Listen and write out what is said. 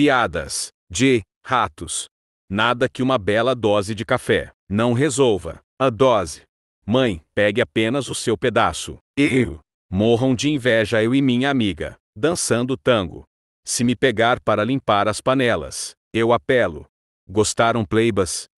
Piadas. De ratos. Nada que uma bela dose de café não resolva. A dose. Mãe, pegue apenas o seu pedaço. Eu. Morram de inveja eu e minha amiga, dançando tango. Se me pegar para limpar as panelas, eu apelo. Gostaram pleibas?